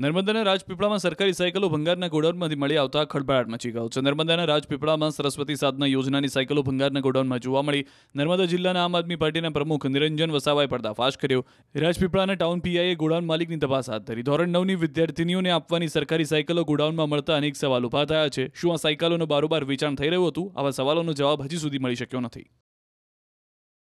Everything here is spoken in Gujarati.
નર્મદાના રાજપીપળામાં સરકારી સાયકલો ભંગારના ગોડાઉનમાંથી મળી આવતા ખળભળાટ મચી ગયો છે નર્મદાના રાજપીપળામાં સરસ્વતી સાધના યોજનાની સાયકલો ભંગારના ગોડાઉનમાં જોવા મળી નર્મદા જિલ્લાના આમ આદમી પાર્ટીના પ્રમુખ નિરંજન વસાવાએ પર્દાફાશ કર્યો રાજપીપળાના ટાઉન પીઆઈએ ગોડાઉન માલિકની તપાસ હાથ ધરી ધોરણ નવની વિદ્યાર્થીનીઓને આપવાની સરકારી સાયકલો ગોડાઉનમાં મળતા અનેક સવાલ ઉભા થયા છે શું આ સાયકલોનો બારોબાર વેચાણ થઈ રહ્યું હતું આવા સવાલોનો જવાબ હજી સુધી મળી શક્યો નથી